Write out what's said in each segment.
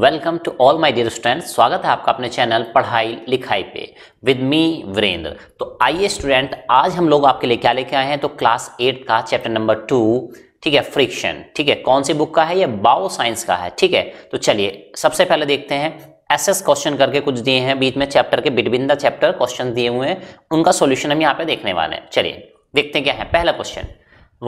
welcome to all my dear students स्वागत है आपका अपने चैनल पढ़ाई लिखाई पे विद मी वीरेंद्र तो आइए स्टूडेंट आज हम लोग आपके लिए क्या लेके आए हैं तो क्लास एट का चैप्टर नंबर टू ठीक है फ्रिक्शन ठीक है कौन सी बुक का है ये बायो साइंस का है ठीक है तो चलिए सबसे पहले देखते हैं एस एस क्वेश्चन करके कुछ दिए हैं बीच में चैप्टर के बिटवीन द चैप्टर क्वेश्चन दिए हुए हैं उनका सोल्यूशन हम यहाँ पे देखने वाले हैं चलिए देखते हैं क्या है पहला क्वेश्चन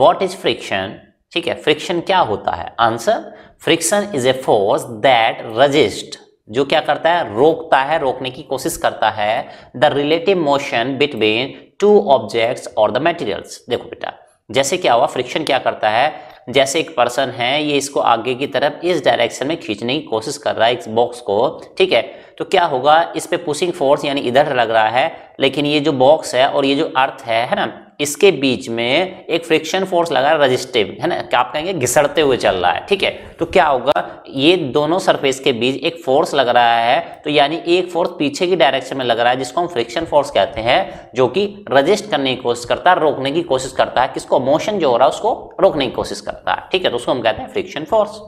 वॉट इज फ्रिक्शन ठीक है फ्रिक्शन क्या होता है answer friction is a force that resist जो क्या करता है रोकता है रोकने की कोशिश करता है the relative motion between two objects और द मटेरियल्स देखो बेटा जैसे क्या हुआ फ्रिक्शन क्या करता है जैसे एक पर्सन है ये इसको आगे की तरफ इस डायरेक्शन में खींचने की कोशिश कर रहा है इस बॉक्स को ठीक है तो क्या होगा इस पर पुशिंग फोर्स यानी इधर लग रहा है लेकिन ये जो बॉक्स है और ये जो अर्थ है है ना इसके बीच में एक फ्रिक्शन फोर्स लगा रजिस्टिव है ना क्या आप कहेंगे घिसड़ते हुए चल रहा है ठीक है तो क्या होगा ये दोनों सरफेस के बीच एक फोर्स लग रहा है तो यानी एक फोर्स पीछे की डायरेक्शन में लग रहा है जिसको हम फ्रिक्शन फोर्स कहते हैं जो कि रजिस्ट करने की कोशिश करता है रोकने की कोशिश करता है किसको मोशन जो हो रहा है उसको रोकने की कोशिश करता है ठीक है तो उसको हम कहते हैं फ्रिक्शन फोर्स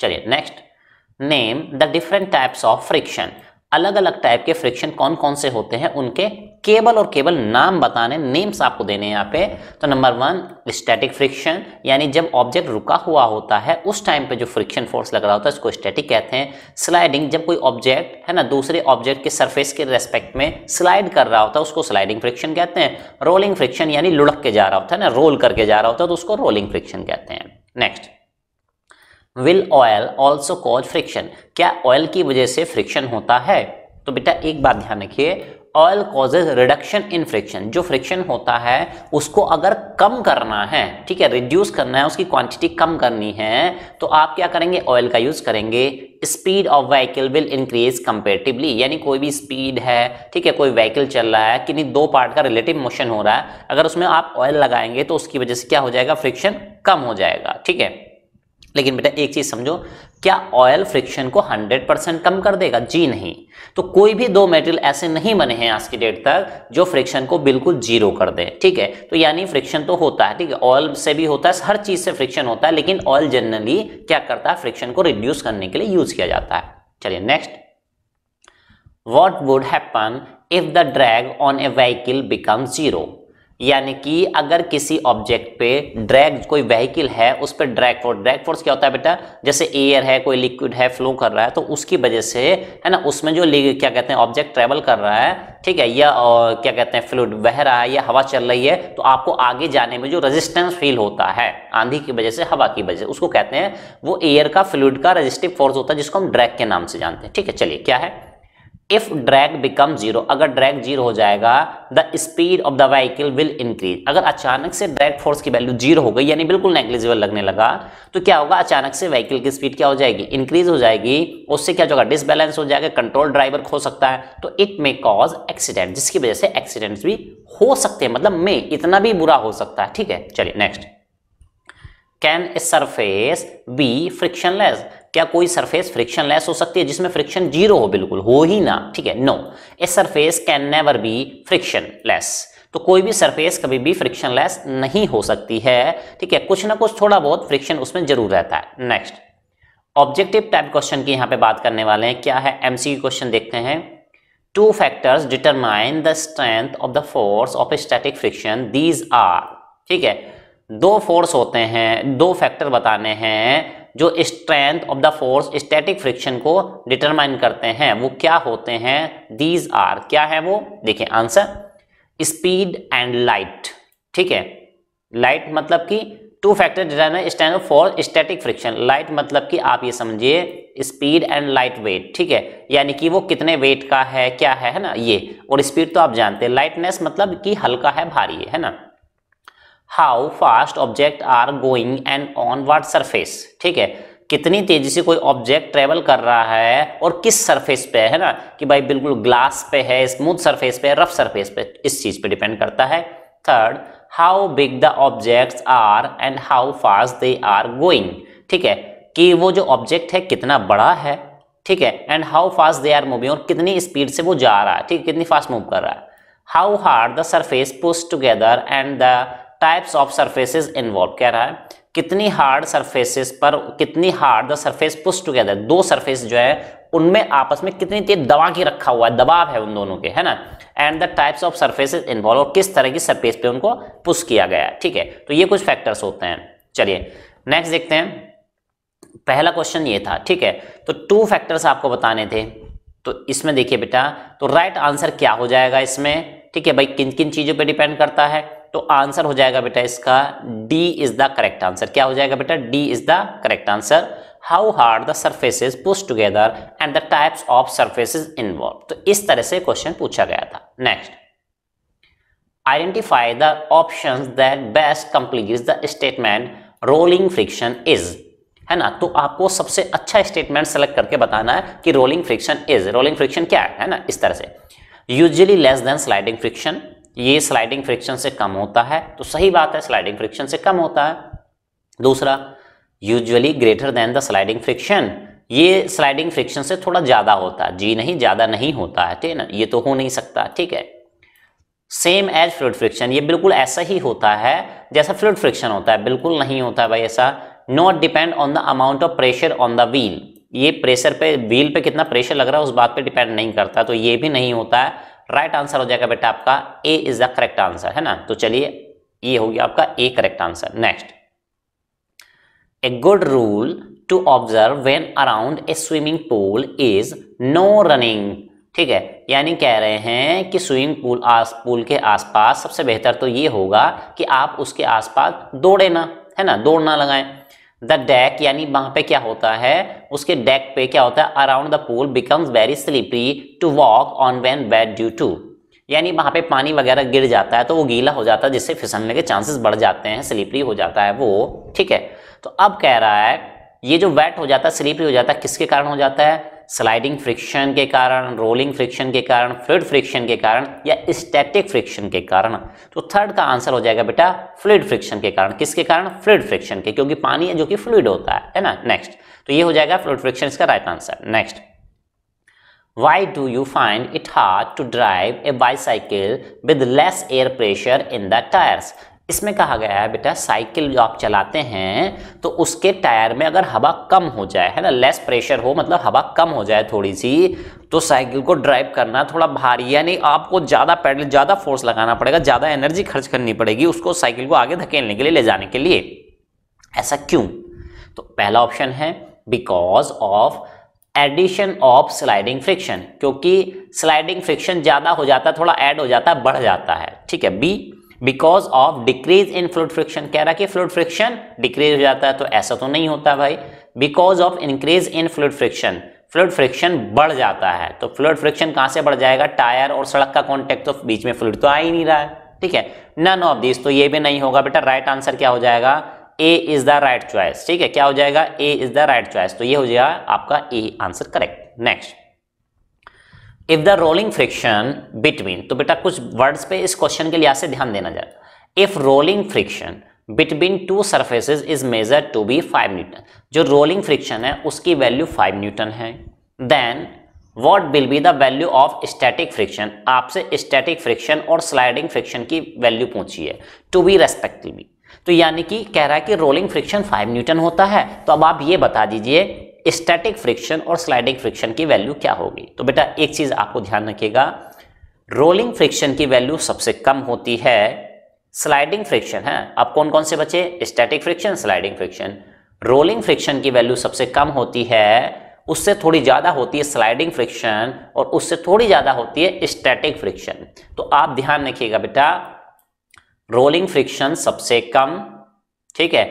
चलिए next name the different types of friction अलग अलग टाइप के फ्रिक्शन कौन कौन से होते हैं उनके केबल और केबल नाम बताने नेम्स आपको देने हैं यहाँ पे तो नंबर वन स्टैटिक फ्रिक्शन यानी जब ऑब्जेक्ट रुका हुआ होता है उस टाइम पे जो फ्रिक्शन फोर्स लग रहा होता है उसको स्टैटिक कहते हैं स्लाइडिंग जब कोई ऑब्जेक्ट है ना दूसरे ऑब्जेक्ट के सरफेस के रेस्पेक्ट में स्लाइड कर रहा होता है उसको स्लाइडिंग फ्रिक्शन कहते हैं रोलिंग फ्रिक्शन यानी लुढ़क के जा रहा होता है ना रोल करके जा रहा होता है तो उसको रोलिंग फ्रिक्शन कहते हैं next will oil also cause friction क्या ऑयल की वजह से फ्रिक्शन होता है तो बेटा एक बात ध्यान रखिए oil causes reduction in friction जो फ्रिक्शन होता है उसको अगर कम करना है ठीक है रिड्यूस करना है उसकी क्वांटिटी कम करनी है तो आप क्या करेंगे ऑयल का यूज करेंगे speed of vehicle will increase comparatively यानी कोई भी स्पीड है ठीक है कोई व्हीकल चल रहा है कि नहीं दो पार्ट का रिलेटिव मोशन हो रहा है अगर उसमें आप ऑयल लगाएंगे तो उसकी वजह से क्या हो जाएगा फ्रिक्शन कम हो जाएगा ठीक है लेकिन बेटा एक चीज़ समझो क्या ऑयल फ्रिक्शन को 100 परसेंट कम कर देगा जी नहीं तो कोई भी दो मेटेरियल ऐसे नहीं बने हैं आज की डेट तक जो फ्रिक्शन को बिल्कुल जीरो कर दे ठीक है तो यानी फ्रिक्शन तो होता है ठीक है ऑयल से भी होता है हर चीज़ से फ्रिक्शन होता है लेकिन ऑयल जनरली क्या करता है फ्रिक्शन को रिड्यूस करने के लिए यूज किया जाता है चलिए next what would happen if the drag on a vehicle become zero यानी कि अगर किसी ऑब्जेक्ट पे ड्रैग कोई व्हीकल है उस पर ड्रैग फोर्स ड्रैग फोर्स क्या होता है बेटा जैसे एयर है कोई लिक्विड है फ्लो कर रहा है तो उसकी वजह से है ना उसमें जो क्या कहते हैं ऑब्जेक्ट ट्रेवल कर रहा है ठीक है या और क्या कहते हैं फ्लूड बह रहा है या हवा चल रही है तो आपको आगे जाने में जो रजिस्टेंस फील होता है आंधी की वजह से हवा की वजह से उसको कहते हैं वो एयर का फ्लूड का रजिस्टिव फोर्स होता है जिसको हम ड्रैग के नाम से जानते हैं ठीक है चलिए क्या है इफ ड्रैग बिकम जीरो अगर ड्रैग जीरो हो जाएगा the speed of the vehicle will increase अगर अचानक से ड्रैग फोर्स की वैल्यू जीरो हो गई यानी बिल्कुल नेग्लिजिबल लगने लगा तो क्या होगा अचानक से व्हीकल की स्पीड क्या हो जाएगी इंक्रीज हो जाएगी उससे क्या होगा डिसबैलेंस हो जाएगा कंट्रोल ड्राइवर खो सकता है तो इट मे कॉज एक्सीडेंट जिसकी वजह से एक्सीडेंट भी हो सकते हैं मतलब मे इतना भी बुरा हो सकता है ठीक है चलिए next can a surface be frictionless क्या कोई सरफेस फ्रिक्शन लेस हो सकती है जिसमें फ्रिक्शन जीरो हो बिल्कुल हो ही ना ठीक है no a surface can never be frictionless तो कोई भी सरफेस कभी भी फ्रिक्शन लेस नहीं हो सकती है ठीक है कुछ ना कुछ थोड़ा बहुत फ्रिक्शन उसमें जरूर रहता है नेक्स्ट ऑब्जेक्टिव टाइप क्वेश्चन की यहां पे बात करने वाले हैं क्या है एमसी क्वेश्चन देखते हैं two factors determine the strength of the force of static friction these are ठीक है दो फोर्स होते हैं दो फैक्टर बताने हैं जो strength of the force static friction को डिटरमाइन करते हैं वो क्या होते हैं दीज आर क्या है वो देखिए आंसर स्पीड एंड लाइट ठीक है लाइट मतलब कि two factor determine stand for static friction light मतलब कि आप ये समझिए स्पीड एंड लाइट वेट ठीक है यानी कि वो कितने वेट का है क्या है है ना ये और स्पीड तो आप जानते हैं लाइटनेस मतलब कि हल्का है भारी है ना how fast object are going and on what surface ठीक है कितनी तेजी से कोई ऑब्जेक्ट ट्रेवल कर रहा है और किस सरफेस पे है ना कि भाई बिल्कुल ग्लास पे है स्मूथ सरफेस पे रफ सरफेस पे इस चीज पे डिपेंड करता है third how big the objects are and how fast they are going ठीक है कि वो जो ऑब्जेक्ट है कितना बड़ा है ठीक है and how fast they are moving और कितनी स्पीड से वो जा रहा है ठीक है कितनी फास्ट मूव कर रहा है how hard the surface pushed together and the types of surfaces involve कह रहा है कितनी हार्ड सरफेसेस पर कितनी hard the surface push together दो सरफेस जो है उनमें आपस में कितनी तेज दबा के रखा हुआ है दबाव है उन दोनों के है ना and the types of surfaces involve और किस तरह की सरफेस पे उनको पुश किया गया है ठीक है तो ये कुछ फैक्टर्स होते हैं चलिए नेक्स्ट देखते हैं पहला क्वेश्चन ये था ठीक है तो टू फैक्टर्स आपको बताने थे तो इसमें देखिए बेटा तो राइट right आंसर क्या हो जाएगा इसमें ठीक है भाई किन किन चीज़ों पे डिपेंड करता है तो आंसर हो जाएगा बेटा इसका D is the correct answer क्या हो जाएगा बेटा D is the correct answer how hard the surfaces pushed together and the types of is involve तो इस तरह से क्वेश्चन पूछा गया था next identify the option that best complete the statement rolling friction is है ना तो आपको सबसे अच्छा स्टेटमेंट सेलेक्ट करके बताना है कि rolling friction is rolling friction क्या है ना इस तरह से usually less than sliding friction ये स्लाइडिंग फ्रिक्शन से कम होता है तो सही बात है स्लाइडिंग फ्रिक्शन से कम होता है दूसरा usually greater than the sliding friction ये स्लाइडिंग फ्रिक्शन से थोड़ा ज़्यादा होता है जी नहीं ज़्यादा नहीं होता है ठीक है ना ये तो हो नहीं सकता ठीक है सेम एज फ्लूड फ्रिक्शन ये बिल्कुल ऐसा ही होता है जैसा फ्लूड फ्रिक्शन होता है बिल्कुल नहीं होता है भाई ऐसा not depend on the amount of pressure on the wheel ये प्रेशर पे व्हील पे कितना प्रेशर लग रहा है उस बात पे डिपेंड नहीं करता तो ये भी नहीं होता है राइट आंसर हो जाएगा बेटा आपका A is the correct answer है ना तो चलिए ये हो गया आपका A correct answer next a good rule to observe when around a swimming pool is no running ठीक है यानी कह रहे हैं कि स्विमिंग पूल आस पूल के आसपास सबसे बेहतर तो ये होगा कि आप उसके आसपास दौड़े ना है ना दौड़ ना लगाएं द डेक यानी वहां पे क्या होता है उसके डेक पे क्या होता है around the pool becomes very slippery to walk on when wet due to यानी वहां पे पानी वगैरह गिर जाता है तो वो गीला हो जाता है जिससे फिसलने के चांसेस बढ़ जाते हैं स्लिपरी हो जाता है वो ठीक है तो अब कह रहा है ये जो वेट हो जाता है स्लिपरी हो जाता है किसके कारण हो जाता है स्लाइडिंग फ्रिक्शन के कारण रोलिंग फ्रिक्शन के कारण फ्लूड फ्रिक्शन के कारण या स्टैटिक फ्रिक्शन के कारण तो थर्ड का आंसर हो जाएगा बेटा फ्लूड फ्रिक्शन के कारण किसके कारण फ्लूड फ्रिक्शन के क्योंकि पानी है जो कि फ्लूड होता है है ना नेक्स्ट तो ये हो जाएगा फ्लूड फ्रिक्शन इसका right answer next why do you find it hard to drive a bicycle with less air pressure in the tyres इसमें कहा गया है बेटा साइकिल जो आप चलाते हैं तो उसके टायर में अगर हवा कम हो जाए है ना लेस प्रेशर हो मतलब हवा कम हो जाए थोड़ी सी तो साइकिल को ड्राइव करना थोड़ा भारी यानी आपको ज़्यादा पैडल ज़्यादा फोर्स लगाना पड़ेगा ज़्यादा एनर्जी खर्च करनी पड़ेगी उसको साइकिल को आगे धकेलने के लिए ले जाने के लिए ऐसा क्यों तो पहला ऑप्शन है because of addition of sliding friction क्योंकि स्लाइडिंग फ्रिक्शन ज़्यादा हो जाता है थोड़ा ऐड हो जाता है बढ़ जाता है ठीक है B because of decrease in fluid friction कह रहा कि फ्लूड फ्रिक्शन डिक्रीज हो जाता है तो ऐसा तो नहीं होता भाई because of increase in fluid friction fluid friction बढ़ जाता है तो फ्लूड फ्रिक्शन कहां से बढ़ जाएगा टायर और सड़क का कॉन्टेक्ट तो बीच में फ्लूड तो आ ही नहीं रहा है ठीक है नन ऑफ दिस तो ये भी नहीं होगा बेटा राइट आंसर क्या हो जाएगा A is the right choice ठीक है क्या हो जाएगा A is the right choice तो ये हो जाएगा आपका A answer correct next if the rolling friction between तो बेटा कुछ वर्ड्स पे इस क्वेश्चन के लिहाज से ध्यान देना जाए if rolling friction between two surfaces is measure to be five newton जो रोलिंग फ्रिक्शन है उसकी वैल्यू फाइव न्यूटन है then what will be the value of static friction आपसे स्टैटिक फ्रिक्शन और स्लाइडिंग फ्रिक्शन की वैल्यू पूछी है to be respectively तो यानी कि कह रहा है कि रोलिंग फ्रिक्शन फाइव न्यूटन होता है तो अब आप ये बता दीजिए स्टैटिक फ्रिक्शन और स्लाइडिंग फ्रिक्शन की वैल्यू क्या होगी तो बेटा एक चीज आपको ध्यान रखिएगा रोलिंग फ्रिक्शन की वैल्यू सबसे कम होती है स्लाइडिंग फ्रिक्शन है अब कौन कौन से बचे static friction sliding friction rolling friction की वैल्यू सबसे कम होती है उससे थोड़ी ज़्यादा होती है स्लाइडिंग फ्रिक्शन और उससे थोड़ी ज़्यादा होती है स्टैटिक फ्रिक्शन तो आप ध्यान रखिएगा बेटा रोलिंग फ्रिक्शन सबसे कम ठीक है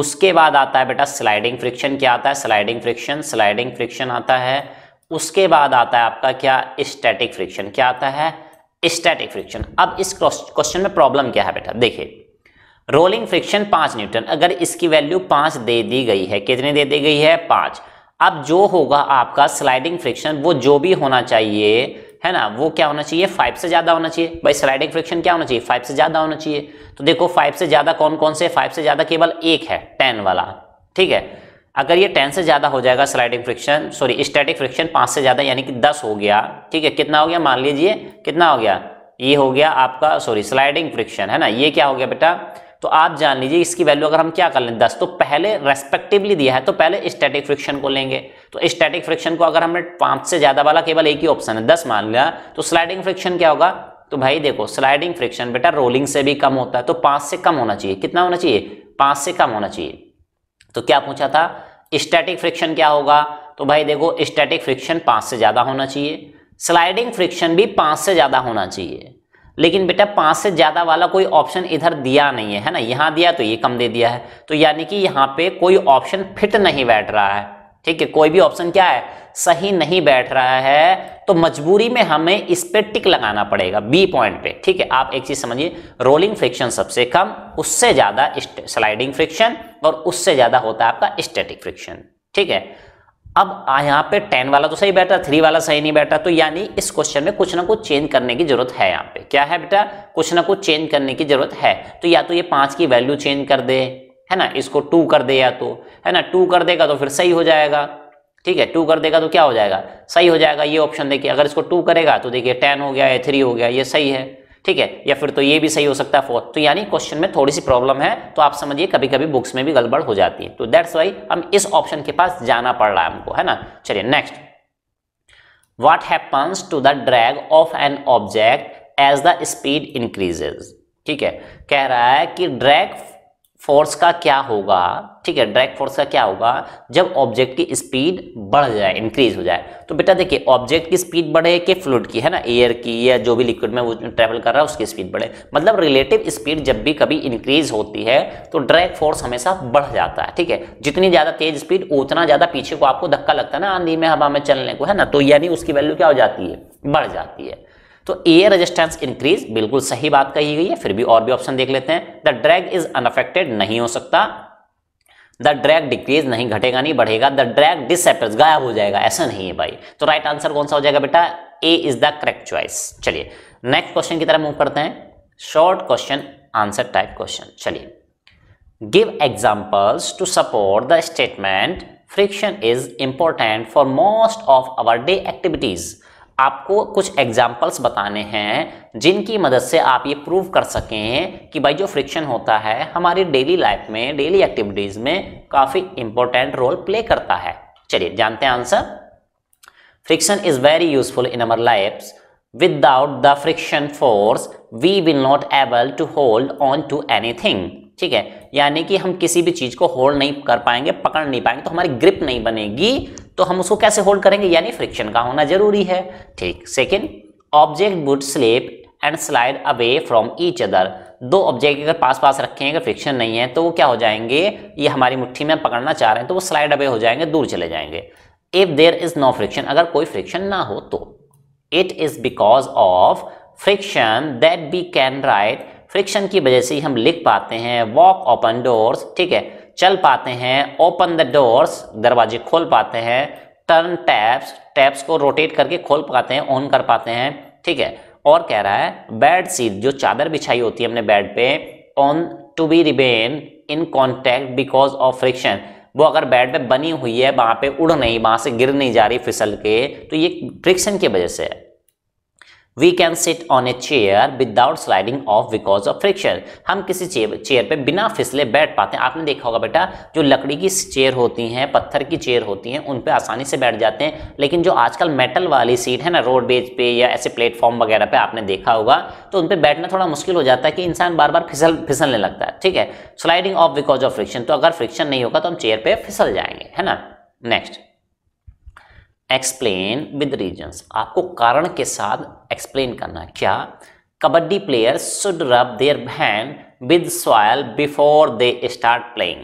उसके बाद आता है बेटा स्लाइडिंग फ्रिक्शन क्या आता है स्लाइडिंग फ्रिक्शन स्लाइडिंग फ्रिक्शन आता है उसके बाद आता है आपका क्या स्टैटिक फ्रिक्शन क्या आता है स्टैटिक फ्रिक्शन अब इस क्वेश्चन में प्रॉब्लम क्या है बेटा देखिए रोलिंग फ्रिक्शन पांच न्यूटन अगर इसकी वैल्यू पांच दे दी गई है कितने दे दी गई है पांच अब जो होगा आपका स्लाइडिंग फ्रिक्शन वो जो भी होना चाहिए है ना वो क्या होना चाहिए फाइव से ज़्यादा होना चाहिए भाई स्लाइडिंग फ्रिक्शन क्या होना चाहिए फाइव से ज़्यादा होना चाहिए तो देखो फाइव से ज़्यादा कौन कौन से फाइव से ज़्यादा केवल एक है टेन वाला ठीक है अगर ये टेन से ज़्यादा हो जाएगा sliding friction sorry static friction पांच से ज़्यादा यानी कि दस हो गया ठीक है कितना हो गया मान लीजिए कितना हो गया ये हो गया आपका सॉरी स्लाइडिंग फ्रिक्शन है ना ये क्या हो गया बेटा तो आप जान लीजिए इसकी वैल्यू अगर हम क्या कर लें दस तो पहले रेस्पेक्टिवली दिया है तो पहले स्टैटिक फ्रिक्शन को लेंगे तो स्टैटिक फ्रिक्शन को अगर हमने पांच से ज्यादा वाला केवल एक ही ऑप्शन है दस मान लिया तो स्लाइडिंग फ्रिक्शन क्या होगा तो भाई देखो स्लाइडिंग फ्रिक्शन बेटा रोलिंग से भी कम होता है तो पांच से कम होना चाहिए कितना होना चाहिए पांच से कम होना चाहिए तो क्या पूछा था स्टैटिक फ्रिक्शन क्या होगा तो भाई देखो स्टैटिक फ्रिक्शन पांच से ज्यादा होना चाहिए स्लाइडिंग फ्रिक्शन भी पांच से ज्यादा होना चाहिए लेकिन बेटा पांच से ज्यादा वाला कोई ऑप्शन इधर दिया नहीं है है ना यहां दिया तो ये कम दे दिया है तो यानी कि यहां पे कोई ऑप्शन फिट नहीं बैठ रहा है ठीक है कोई भी ऑप्शन क्या है सही नहीं बैठ रहा है तो मजबूरी में हमें इस पे टिक लगाना पड़ेगा बी पॉइंट पे ठीक है आप एक चीज समझिए रोलिंग फ्रिक्शन सबसे कम उससे ज्यादा स्लाइडिंग फ्रिक्शन और उससे ज्यादा होता है आपका स्टेटिक फ्रिक्शन ठीक है अब यहां पे टेन वाला तो सही बैठा थ्री वाला सही नहीं बैठा तो यानी इस क्वेश्चन में कुछ ना कुछ चेंज करने की जरूरत है यहाँ पे क्या है बेटा कुछ ना कुछ चेंज करने की जरूरत है तो या तो ये पांच की वैल्यू चेंज कर दे है ना इसको टू कर दे या तो है ना टू कर देगा तो फिर सही हो जाएगा ठीक है टू कर देगा तो क्या हो जाएगा सही हो जाएगा ये ऑप्शन देखिए अगर इसको टू करेगा तो देखिए टेन हो गया या थ्री हो गया ये सही है ठीक है या फिर तो ये भी सही हो सकता है फोर्थ तो यानी क्वेश्चन में थोड़ी सी प्रॉब्लम है तो आप समझिए कभी कभी बुक्स में भी गड़बड़ हो जाती है तो दैट्स वाई हम इस ऑप्शन के पास जाना पड़ रहा है हमको है ना चलिए next what happens to the drag of an object as the speed increases ठीक है कह रहा है कि ड्रैग फोर्स का क्या होगा ठीक है ड्रैग फोर्स का क्या होगा जब ऑब्जेक्ट की स्पीड बढ़ जाए इंक्रीज हो जाए तो बेटा देखिए ऑब्जेक्ट की स्पीड बढ़े कि फ्लूड की है ना एयर की या जो भी लिक्विड में वो ट्रैवल कर रहा है उसकी स्पीड बढ़े मतलब रिलेटिव स्पीड जब भी कभी इंक्रीज होती है तो ड्रैग फोर्स हमेशा बढ़ जाता है ठीक है जितनी ज़्यादा तेज स्पीड उतना ज़्यादा पीछे को आपको धक्का लगता है ना आंधी में हवा में चलने को है ना तो यानी उसकी वैल्यू क्या हो जाती है बढ़ जाती है तो एयर रेजिस्टेंस इंक्रीज बिल्कुल सही बात कही गई है फिर भी और भी ऑप्शन देख लेते हैं द ड्रैग इज अनफेक्टेड नहीं हो सकता द ड्रैग डिक्रीज नहीं घटेगा नहीं बढ़ेगा द ड्रैग डिसअपेयर्स गायब हो जाएगा ऐसा नहीं है भाई तो राइट आंसर कौन सा हो जाएगा बेटा A is the correct choice चलिए नेक्स्ट क्वेश्चन की तरह मूव करते हैं short question answer type question चलिए give examples to support the statement friction is important for most of our day activities आपको कुछ एग्जाम्पल्स बताने हैं जिनकी मदद से आप ये प्रूव कर सकें कि भाई जो फ्रिक्शन होता है हमारी डेली लाइफ में डेली एक्टिविटीज़ में काफ़ी इंपॉर्टेंट रोल प्ले करता है चलिए जानते हैं answer friction is very useful in our life without the friction force we will not able to hold on to any ठीक है यानी कि हम किसी भी चीज को होल्ड नहीं कर पाएंगे पकड़ नहीं पाएंगे तो हमारी ग्रिप नहीं बनेगी तो हम उसको कैसे होल्ड करेंगे यानी फ्रिक्शन का होना जरूरी है ठीक second object would slip and slide away from each other दो ऑब्जेक्ट अगर पास पास रखे हैं अगर फ्रिक्शन नहीं है तो वो क्या हो जाएंगे ये हमारी मुट्ठी में पकड़ना चाह रहे हैं तो वो स्लाइड अवे हो जाएंगे दूर चले जाएंगे if there is no friction अगर कोई फ्रिक्शन ना हो तो it is because of friction that we can write friction की वजह से ही हम लिख पाते हैं वॉक ओपन डोर्स ठीक है चल पाते हैं ओपन द डोर्स दरवाजे खोल पाते हैं टर्न टैप्स टैप्स को रोटेट करके खोल पाते हैं ऑन कर पाते हैं ठीक है और कह रहा है बेड सीट जो चादर बिछाई होती है हमने बेड पे on to be remain in contact because of friction वो अगर बेड पे बनी हुई है वहाँ पे उड़ नहीं वहाँ से गिर नहीं जा रही फिसल के तो ये फ्रिक्शन की वजह से है we can sit on a chair without sliding off because of friction हम किसी चेयर पे बिना फिसले बैठ पाते हैं आपने देखा होगा बेटा जो लकड़ी की चेयर होती हैं पत्थर की चेयर होती हैं उन पे आसानी से बैठ जाते हैं लेकिन जो आजकल मेटल वाली सीट है ना रोडवेज पे या ऐसे प्लेटफॉर्म वगैरह पे आपने देखा होगा तो उन पर बैठना थोड़ा मुश्किल हो जाता है कि इंसान बार बार फिसल फिसलने लगता है ठीक है sliding off because of friction तो अगर फ्रिक्शन नहीं होगा तो हम चेयर पर फिसल जाएंगे है ना नेक्स्ट एक्सप्लेन विद रीजंस आपको कारण के साथ एक्सप्लेन करना क्या kabaddi player should rub their hand with soil before they start playing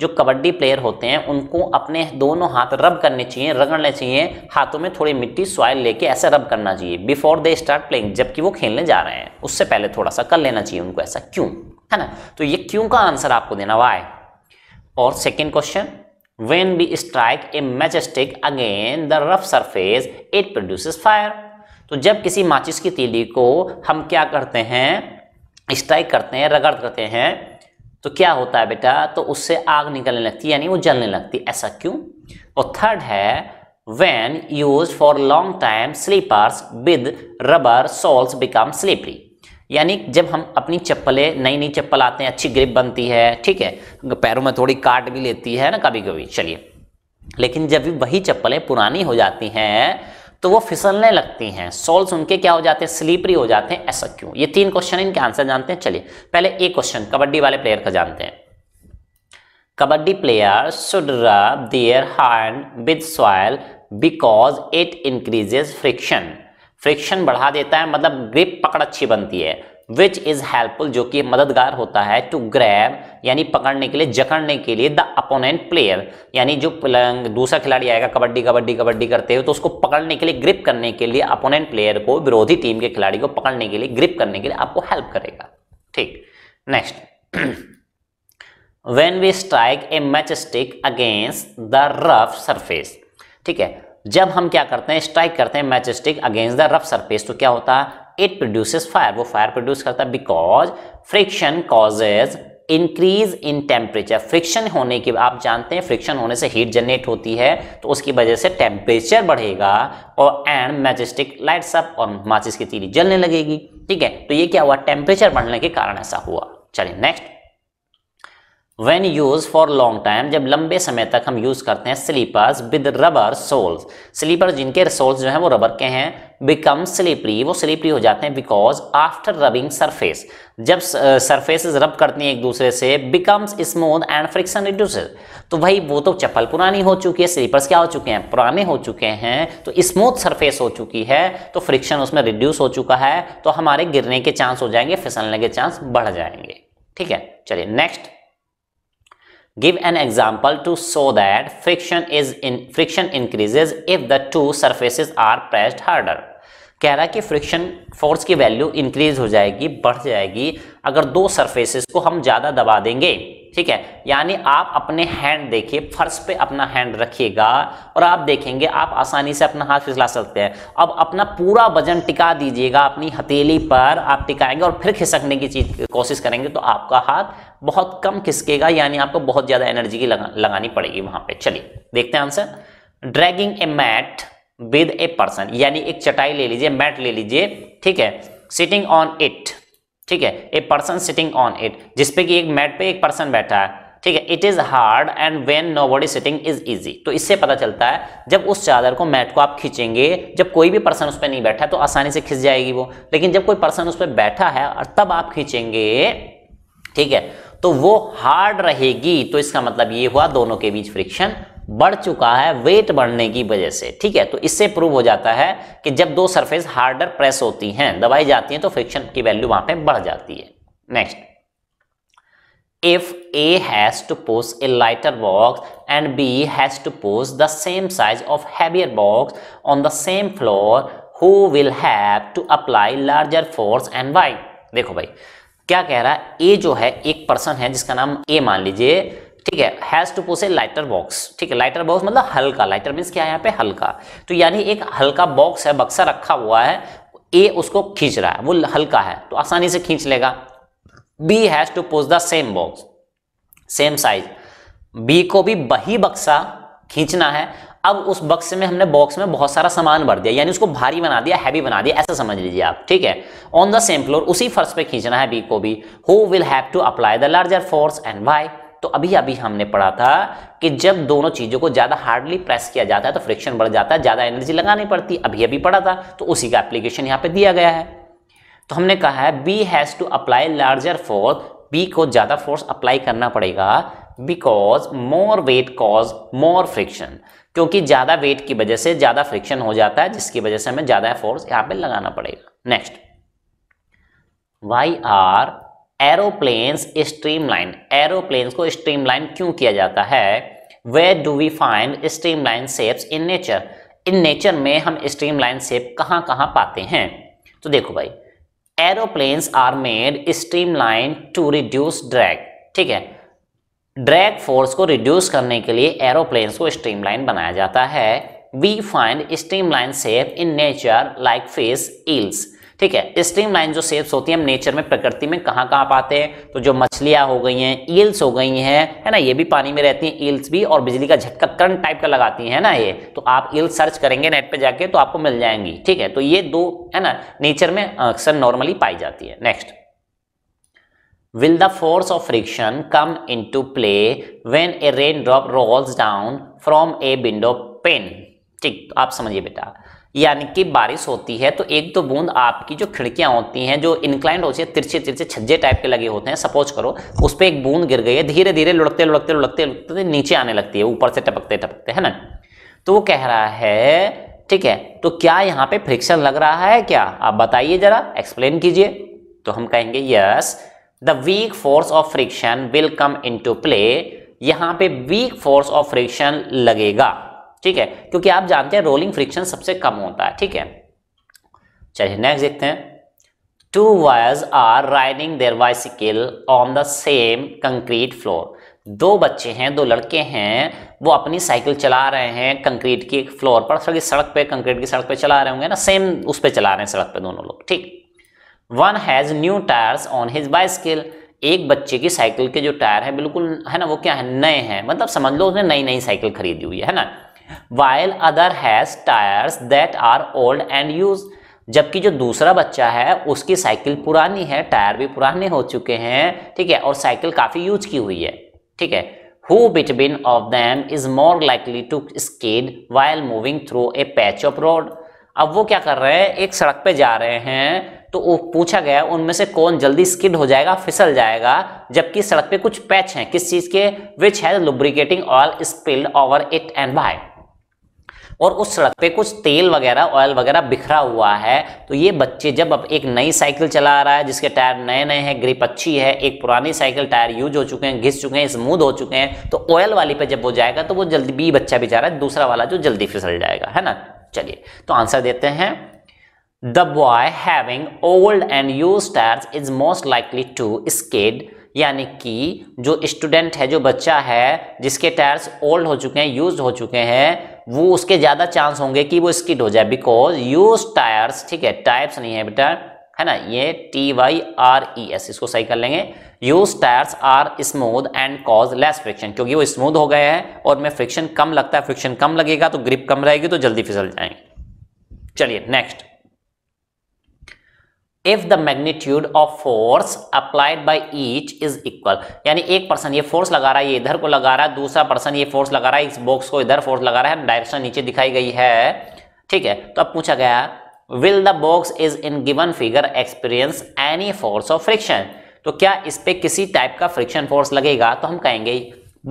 जो कबड्डी प्लेयर होते हैं उनको अपने दोनों हाथ रब करने चाहिए रगड़ने चाहिए हाथों में थोड़ी मिट्टी सॉयल लेके ऐसे रब करना चाहिए बिफोर दे स्टार्ट प्लेइंग जबकि वो खेलने जा रहे हैं उससे पहले थोड़ा सा कर लेना चाहिए उनको ऐसा क्यों है ना तो ये क्यों का आंसर आपको देना वाई और second question when we strike a matches stick against the rough surface it produces fire तो जब किसी माचिस की तीली को हम क्या करते हैं स्ट्राइक करते हैं रगड़ करते हैं तो क्या होता है बेटा तो उससे आग निकलने लगती है यानी वो जलने लगती है ऐसा क्यों और थर्ड है when use for long time slippers with rubber soles become slippery यानी जब हम अपनी चप्पलें नई नई चप्पल आते हैं अच्छी ग्रिप बनती है ठीक है पैरों में थोड़ी काट भी लेती है ना कभी कभी चलिए लेकिन जब भी वही चप्पलें पुरानी हो जाती हैं तो वो फिसलने लगती हैं सोल्स उनके क्या हो जाते हैं स्लीपरी हो जाते हैं ऐसा क्यों ये तीन क्वेश्चन इनके आंसर जानते हैं चलिए पहले एक क्वेश्चन कबड्डी वाले प्लेयर का जानते हैं kabaddi player should rub their hand with soil because it increases friction friction बढ़ा देता है मतलब ग्रिप पकड़ अच्छी बनती है विच इज हेल्पफुल जो कि मददगार होता है टू ग्रैब यानी पकड़ने के लिए जकड़ने के लिए द अपोनेंट प्लेयर यानी जो दूसरा खिलाड़ी आएगा कबड्डी कबड्डी कबड्डी करते हुए तो उसको पकड़ने के लिए ग्रिप करने के लिए अपोनेंट प्लेयर को विरोधी टीम के खिलाड़ी को पकड़ने के लिए ग्रिप करने के लिए आपको हेल्प करेगा ठीक next when we strike a match stick against the rough surface ठीक है जब हम क्या करते हैं स्ट्राइक करते हैं match stick against the rough surface तो क्या होता है इट प्रोड्यूसेस फायर वो फायर प्रोड्यूस करता है because friction causes increase in temperature friction होने के आप जानते हैं फ्रिक्शन होने से हीट जनरेट होती है तो उसकी वजह से टेम्परेचर बढ़ेगा और एंड मैजिस्टिक लाइट्स अप और माचिस की तीली जलने लगेगी ठीक है तो ये क्या हुआ टेम्परेचर बढ़ने के कारण ऐसा हुआ चलिए next when use for long time जब लंबे समय तक हम यूज करते हैं slippers with rubber soles slipper जिनके सोल्स जो हैं वो रबर के हैं बिकम स्लीपरी वो स्लीपरी हो जाते हैं बिकॉज आफ्टर रबिंग सरफेस जब सरफेस रब करती हैं एक दूसरे से becomes smooth and friction reduce तो भाई वो तो चप्पल पुरानी हो चुकी है स्लीपर्स क्या हो चुके हैं पुराने हो चुके हैं तो स्मूथ सरफेस हो चुकी है तो फ्रिक्शन उसमें रिड्यूस हो चुका है तो हमारे गिरने के चांस हो जाएंगे फिसलने के चांस बढ़ जाएंगे ठीक है चलिए next give an example to show that friction is in friction increases if the two surfaces are pressed harder कह रहा है कि फ्रिक्शन फोर्स की वैल्यू इंक्रीज हो जाएगी बढ़ जाएगी अगर दो सर्फेसिस को हम ज्यादा दबा देंगे ठीक है यानी आप अपने हैंड देखिए फर्श पे अपना हैंड रखिएगा और आप देखेंगे आप आसानी से अपना हाथ फिसला सकते हैं अब अपना पूरा वजन टिका दीजिएगा अपनी हथेली पर आप टिकाएंगे और फिर खिसकने की चीज कोशिश करेंगे तो आपका हाथ बहुत कम खिसकेगा यानी आपको बहुत ज़्यादा एनर्जी की लगा, लगानी पड़ेगी वहां पर चलिए देखते हैं answer dragging a mat with a person यानी एक चटाई ले लीजिए मैट ले लीजिए ठीक है सिटिंग ऑन इट ठीक है a person sitting on it जिसपे कि एक मैट पे एक पर्सन बैठा है ठीक है it is hard and when nobody sitting is easy तो इससे पता चलता है जब उस चादर को मैट को आप खींचेंगे जब कोई भी पर्सन उस पर नहीं बैठा तो आसानी से खिंच जाएगी वो लेकिन जब कोई पर्सन उस पर बैठा है और तब आप खींचेंगे ठीक है तो वो हार्ड रहेगी तो इसका मतलब ये हुआ दोनों के बीच फ्रिक्शन बढ़ चुका है वेट बढ़ने की वजह से ठीक है तो इससे प्रूव हो जाता है कि जब दो सरफेस हार्डर प्रेस होती हैं दबाई जाती हैं तो फ्रिक्शन की वैल्यू वहां पे बढ़ जाती है next if A has to push a lighter box and B has to push the same size of heavier box on the same floor who will have to apply larger force and why देखो भाई क्या कह रहा है ए जो है एक person है जिसका नाम ए मान लीजिए ठीक है has to push lighter box ठीक है लाइटर बॉक्स मतलब हल्का लाइटर मीन्स क्या है यहाँ पे हल्का तो यानी एक हल्का बॉक्स है बक्सा रखा हुआ है ए उसको खींच रहा है वो हल्का है तो आसानी से खींच लेगा B has to push the same box same size B को भी वही बक्सा खींचना है अब उस बक्से में हमने बॉक्स में बहुत सारा सामान भर दिया यानी उसको भारी बना दिया हैवी बना दिया ऐसा समझ लीजिए आप ठीक है ऑन द सेम फ्लोर उसी फर्श पे खींचना है बी को भी who will have to apply the larger force and why तो अभी अभी हमने पढ़ा था कि जब दोनों चीज़ों को ज़्यादा हार्डली प्रेस किया जाता है तो फ्रिक्शन बढ़ जाता है ज़्यादा एनर्जी लगानी पड़ती अभी अभी पढ़ा था तो उसी का एप्लीकेशन यहां पे दिया गया है तो हमने कहा है B has to apply larger force B को ज़्यादा फोर्स अप्लाई करना पड़ेगा because more weight cause more friction क्योंकि ज़्यादा वेट की वजह से ज़्यादा फ्रिक्शन हो जाता है जिसकी वजह से हमें ज़्यादा फोर्स यहां पे लगाना पड़ेगा next why are aeroplanes streamline aeroplanes को स्ट्रीमलाइन क्यों किया जाता है why do we find streamline shapes in nature in nature में हम स्ट्रीमलाइन सेप कहाँ कहाँ पाते हैं तो देखो भाई aeroplanes are made streamline to reduce drag ठीक है ड्रैग फोर्स को रिड्यूस करने के लिए एरोप्लेन्स को स्ट्रीमलाइन बनाया जाता है we find streamline shape in nature like fish eels ठीक है स्ट्रीम लाइन जो सेप्स होती है हम नेचर में प्रकृति में कहाँ कहाँ पाते हैं तो जो मछलियाँ हो गई हैं ईल्स हो गई हैं है ना ये भी पानी में रहती हैं ईल्स भी और बिजली का झटका करंट टाइप का लगाती हैं ना ये तो आप ईल्स सर्च करेंगे नेट पे जाके तो आपको मिल जाएंगी ठीक है तो ये दो है ना नेचर में अक्सर नॉर्मली पाई जाती है next will the force of friction come in play when a rain drop rolls down from a window pane ठीक तो आप समझिए बेटा यानी कि बारिश होती है तो एक दो बूंद आपकी जो खिड़कियां होती हैं जो इंक्लाइंड होती है तिरछे तिरछे छज्जे टाइप के लगे होते हैं सपोज करो उस पर एक बूंद गिर गई है धीरे धीरे लुढ़कते लुढ़कते लुढ़कते लुढ़कते नीचे आने लगती है ऊपर से टपकते टपकते है ना तो वो कह रहा है ठीक है तो क्या यहाँ पे फ्रिक्शन लग रहा है क्या आप बताइए जरा एक्सप्लेन कीजिए तो हम कहेंगे yes the weak force of friction will come into play यहाँ पे वीक फोर्स ऑफ फ्रिक्शन लगेगा ठीक है क्योंकि आप जानते हैं रोलिंग फ्रिक्शन सबसे कम होता है ठीक है चलिए नेक्स्ट देखते हैं two wires are riding their bicycle on the same concrete floor दो बच्चे हैं दो लड़के हैं वो अपनी साइकिल चला रहे हैं कंक्रीट की फ्लोर पर सड़क सड़क पे कंक्रीट की सड़क पे चला रहे होंगे ना सेम उस पर चला रहे हैं सड़क पे दोनों लोग ठीक one has new tyres on his bicycle एक बच्चे की साइकिल के जो टायर है बिल्कुल है ना वो क्या है नए हैं मतलब समझ लो उसने नई नई साइकिल खरीदी हुई है ना while other has tyres that are old and used जबकि जो दूसरा बच्चा है उसकी साइकिल पुरानी है टायर भी पुराने हो चुके हैं ठीक है और साइकिल काफ़ी यूज की हुई है ठीक है who between of them is more likely to skid while moving through a patch of road अब वो क्या कर रहे हैं एक सड़क पे जा रहे हैं तो वो पूछा गया उनमें से कौन जल्दी स्किड हो जाएगा फिसल जाएगा जबकि सड़क पे कुछ पैच हैं किस चीज़ के which has lubricating oil spilled over it and by और उस सड़क पे कुछ तेल वगैरह ऑयल वगैरह बिखरा हुआ है तो ये बच्चे जब अब एक नई साइकिल चला रहा है जिसके टायर नए नए हैं ग्रिप अच्छी है एक पुरानी साइकिल टायर यूज हो चुके हैं घिस चुके हैं स्मूद हो चुके हैं तो ऑयल वाली पे जब वो जाएगा तो वो जल्दी भी बच्चा बेचारा दूसरा वाला जो जल्दी फिसल जाएगा है ना चलिए तो आंसर देते हैं the boy having old and used tyre is most likely to skid यानी कि जो स्टूडेंट है जो बच्चा है जिसके टायर्स ओल्ड हो चुके हैं यूज हो चुके हैं वो उसके ज़्यादा चांस होंगे कि वो स्किड हो जाए बिकॉज यूज टायर्स ठीक है टाइप्स नहीं है बेटा है ना ये T Y R E S इसको सही कर लेंगे used tyres are smooth and cause less friction क्योंकि वो स्मूद हो गया है और में फ्रिक्शन कम लगता है फ्रिक्शन कम लगेगा तो ग्रिप कम रहेगी तो जल्दी फिसल जाएंगे चलिए next if the magnitude of force applied by each is equal यानी एक पर्सन ये फोर्स लगा रहा है ये इधर को लगा रहा है दूसरा पर्सन ये फोर्स लगा रहा है इस बॉक्स को इधर फोर्स लगा रहा है डायरेक्शन नीचे दिखाई गई है ठीक है तो अब पूछा गया will the box is in given figure experience any force of friction तो क्या इस पर किसी टाइप का फ्रिक्शन फोर्स लगेगा तो हम कहेंगे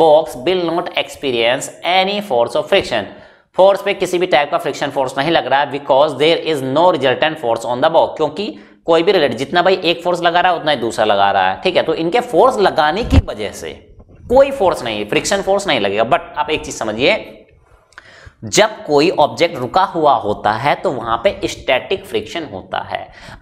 box will not experience any force of friction force पे किसी भी टाइप का फ्रिक्शन फोर्स नहीं लग रहा है because there is no resultant force on the box क्योंकि कोई भी रिलेटेड जितना भाई एक फोर्स लगा रहा है उतना ही दूसरा लगा रहा है ठीक है तो इनके फोर्स लगाने की वजह से कोई फोर्स नहीं फ्रिक्शन फोर्स नहीं लगेगा बट आप एक चीज समझिए जब कोई ऑब्जेक्ट रुका हुआ होता है तो वहां पे स्टैटिक फ्रिक्शन होता है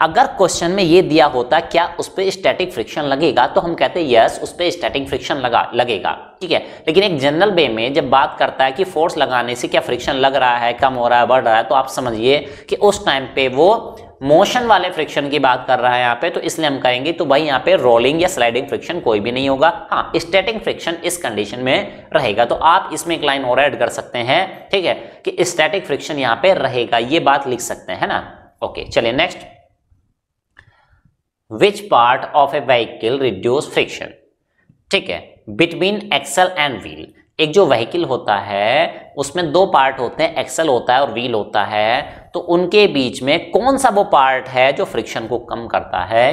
अगर क्वेश्चन में ये दिया होता क्या उस पर स्टैटिक फ्रिक्शन लगेगा तो हम कहते हैं यस उस पर स्टैटिक फ्रिक्शन लगा लगेगा ठीक है लेकिन एक जनरल वे में जब बात करता है कि फोर्स लगाने से क्या फ्रिक्शन लग रहा है कम हो रहा है बढ़ रहा है तो आप समझिए कि उस टाइम पे वो मोशन वाले फ्रिक्शन की बात कर रहा है यहाँ पे तो इसलिए हम कहेंगे तो भाई यहाँ पे रोलिंग या स्लाइडिंग फ्रिक्शन कोई भी नहीं होगा हाँ स्टैटिक फ्रिक्शन इस कंडीशन में रहेगा तो आप इसमें एक लाइन और ऐड कर सकते हैं ठीक है कि स्टैटिक फ्रिक्शन यहाँ पे रहेगा ये बात लिख सकते हैं ना ओके चलिए next which part of a vehicle reduce friction ठीक है बिटवीन एक्सल एंड व्हील एक जो वहीकिल होता है उसमें दो पार्ट होते हैं एक्सल होता है और व्हील होता है तो उनके बीच में कौन सा वो पार्ट है जो फ्रिक्शन को कम करता है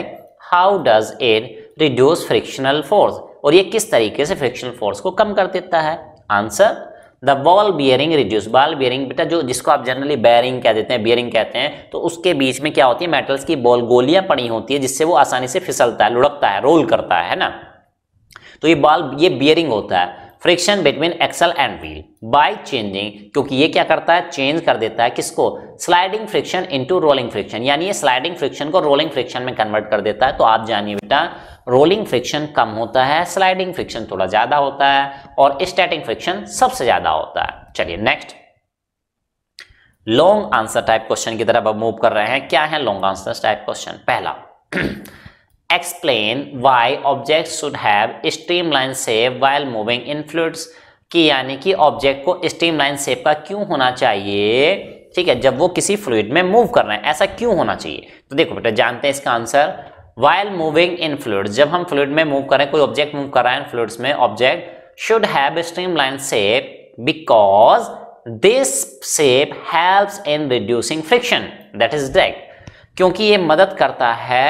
how does it reduce frictional force और ये किस तरीके से फ्रिक्शनल फोर्स को कम कर देता है answer the ball bearing reduce ball bearing बेटा जो जिसको आप जनरली बैरिंग कह देते हैं बियरिंग कहते हैं तो उसके बीच में क्या होती है मेटल्स की बॉल गोलियां पड़ी होती है जिससे वो आसानी से फिसलता है लुढ़कता है रोल करता है ना तो ये बॉल ये बियरिंग होता है friction between axle and wheel by changing क्योंकि ये क्या करता है चेंज कर देता है किसको sliding friction into rolling friction यानी ये स्लाइडिंग फ्रिक्शन को रोलिंग फ्रिक्शन में कन्वर्ट कर देता है तो आप जानिए बेटा रोलिंग फ्रिक्शन कम होता है स्लाइडिंग फ्रिक्शन थोड़ा ज्यादा होता है और स्टैटिक फ्रिक्शन सबसे ज्यादा होता है चलिए next long answer type question की तरफ अब मूव कर रहे हैं क्या है लॉन्ग आंसर टाइप क्वेश्चन पहला explain why object should have streamline shape while moving in fluids कि यानी कि ऑब्जेक्ट को स्ट्रीम लाइन सेप का क्यों होना चाहिए ठीक है जब वो किसी फ्लूड में मूव कर रहे हैं ऐसा क्यों होना चाहिए तो देखो बेटा जानते हैं इसका answer while moving in fluid जब हम फ्लूड में मूव करें कोई ऑब्जेक्ट मूव कर रहा है इन फ्लूड्स में object should have streamline shape because this shape helps in reducing friction that is drag क्योंकि ये मदद करता है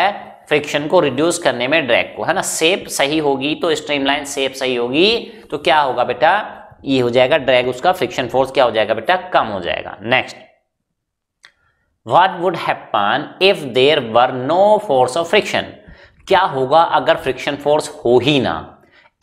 फ्रिक्शन को रिड्यूस करने में ड्रैग को है ना सेप सही होगी तो स्ट्रीमलाइन सेप सही होगी तो क्या होगा बेटा ये हो जाएगा ड्रैग उसका फ्रिक्शन फोर्स क्या हो जाएगा बेटा कम हो जाएगा next what would happen if there were no force of friction क्या होगा अगर फ्रिक्शन फोर्स हो ही ना